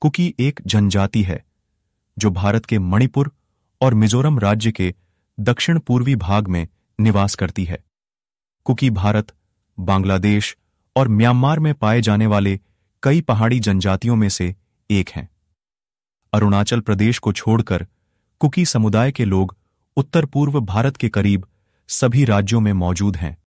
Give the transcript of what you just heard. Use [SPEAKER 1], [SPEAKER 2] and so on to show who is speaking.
[SPEAKER 1] cookie एक जनजाति है जो भारत के मणिपुर और मिजोरम राज्य के दक्षिण पूर्वी भाग में निवास करती है कुकी भारत बांग्लादेश और म्यांमार में पाए जाने वाले कई पहाड़ी जनजातियों में से एक हैं अरुणाचल प्रदेश को छोड़कर कुकी समुदाय के लोग उत्तर पूर्व भारत के करीब सभी राज्यों में मौजूद हैं